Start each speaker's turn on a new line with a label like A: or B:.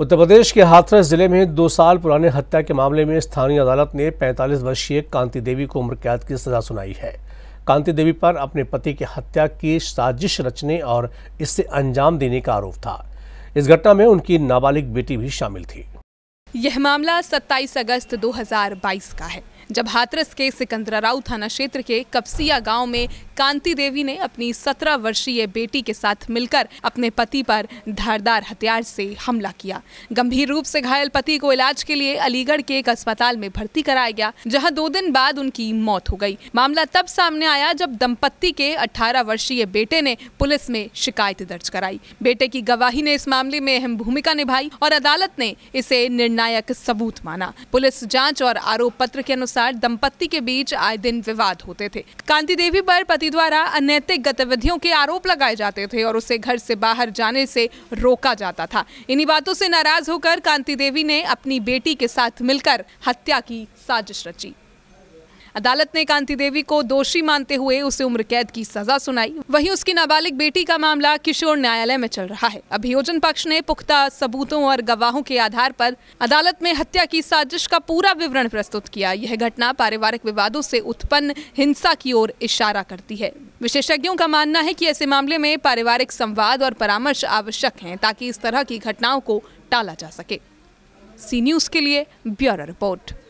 A: उत्तर प्रदेश के हाथरस जिले में दो साल पुराने हत्या के मामले में स्थानीय अदालत ने 45 वर्षीय कांति देवी को उम्र कैद की सजा सुनाई है कांति देवी पर अपने पति की हत्या की साजिश रचने और इससे अंजाम देने का आरोप था इस घटना में उनकी नाबालिग बेटी भी शामिल थी
B: यह मामला 27 अगस्त 2022 का है जब हाथरस के सिकंदरा राव थाना क्षेत्र के कपसिया गांव में कांति देवी ने अपनी 17 वर्षीय बेटी के साथ मिलकर अपने पति पर धारदार हथियार से हमला किया गंभीर रूप से घायल पति को इलाज के लिए अलीगढ़ के एक अस्पताल में भर्ती कराया गया जहां दो दिन बाद उनकी मौत हो गई मामला तब सामने आया जब दंपत्ति के 18 वर्षीय बेटे ने पुलिस में शिकायत दर्ज कराई बेटे की गवाही ने इस मामले में अहम भूमिका निभाई और अदालत ने इसे निर्णायक सबूत माना पुलिस जाँच और आरोप पत्र के अनुसार अनुसार दंपत्ति के बीच आए दिन विवाद होते थे कांति देवी पर पति द्वारा अनैतिक गतिविधियों के आरोप लगाए जाते थे और उसे घर से बाहर जाने से रोका जाता था इन्हीं बातों से नाराज होकर कांति देवी ने अपनी बेटी के साथ मिलकर हत्या की साजिश रची अदालत ने कांति देवी को दोषी मानते हुए उसे उम्र कैद की सजा सुनाई वहीं उसकी नाबालिग बेटी का मामला किशोर न्यायालय में चल रहा है अभियोजन पक्ष ने पुख्ता सबूतों और गवाहों के आधार पर अदालत में हत्या की साजिश का पूरा विवरण प्रस्तुत किया यह घटना पारिवारिक विवादों से उत्पन्न हिंसा की ओर इशारा करती है विशेषज्ञों का मानना है कि ऐसे मामले में पारिवारिक संवाद और परामर्श आवश्यक हैं ताकि इस तरह की घटनाओं को टाला जा सके सी न्यूज के लिए ब्यूरो रिपोर्ट